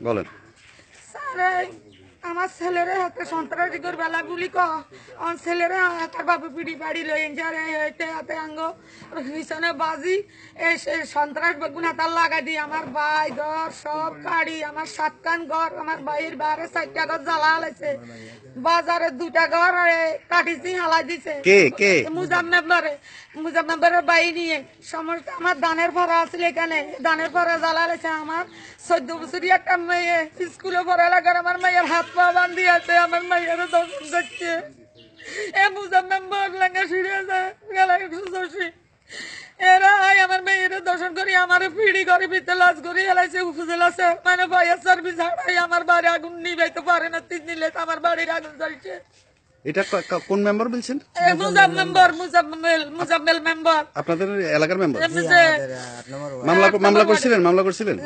goleiro. Sarei! আমার ছেলেরে হাতে সন্ত্রাসীদের বেলা গুলি ক আমার ছেলেরে হাতের বাবু পিড়ি পাড়ি লো যারে হেঁটে হাতে আঙ্গ পিছনে বাজি এসে সন্ত্রাস বেগুন হাতার লাগাই দিই আমার ভাই ঘর সব কাড়ি আমার সাতখান ঘর আমার ভাইয়ের বারে চারটা ঘর জ্বালা হলাইছে বাজারে দুটা ঘর কাটিছি হালাই দিছে মুজামনগরে মুজামনগরের বাই নিয়ে সমস্ত আমার দানের ভরা আছিল এখানে দানের ভরা জ্বালা হয়েছে আমার চোদ্দ বছরই একটা মেয়ে স্কুলে ভরা লাগার আমার মেয়ের হাত আমার মাইয়ের দর্শন এ মুজাম্মেম্বর লেঙ্গা সিঁড়ে যায় গেলায় এরা আয় আমার মেয়ের দর্শন করি আমার পিড়ি করে ভিতরে লাজ করি এলাইছে উপজেলা মানে ভাইয়া সার্ভিস আমার বাড়ি আগুন নিবাইতে পারে না তিন দিলে আমার বাড়ির আগুন চলছে এটা কোন মেম্বার বলছেন মেম্বার মেম্বার আপনাদের এলাকার মেম্বার মামলা মামলা করছিলেন মামলা করছিলেন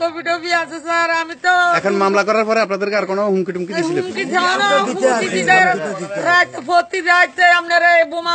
কোভিড আছে আমি তো এখন মামলা করার পরে আপনাদেরকে আর কোনো হুমকি টুমকি দিছিল আপনারা বোমা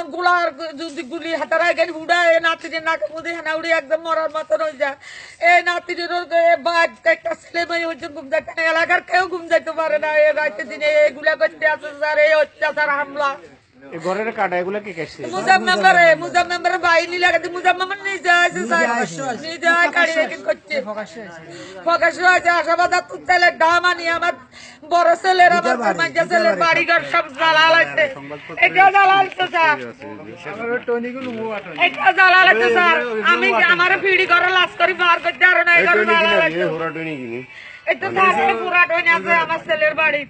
রংগুলো আর যদি গুলি হাতার আগে হুড়া এ নাতির নাকে মুদি হেনা উড়ি একদম মরার মতন হয়ে যায় এ নাতির বা একটা ছেলে মেয়ে হচ্ছে ঘুম যাইতে এলাকার কেউ ঘুম যাইতে পারে না এ রাইতে দিনে এগুলা করতে আসে স্যার এই অত্যাচার হামলা কাটা কে কেছে ভাই নি লাগাতে আছে কাড়ি হয়েছে আশাবাদ আমার বড় ছেলের আমার ছেলের বাড়ি ঘর সব জালাল আছে এটা জালাল তো স্যার এটা জালাল আছে স্যার আমি আমার লাশ করি বার করতে আর না এই জালাল আছে এটা পুরা আছে আমার ছেলের বাড়ি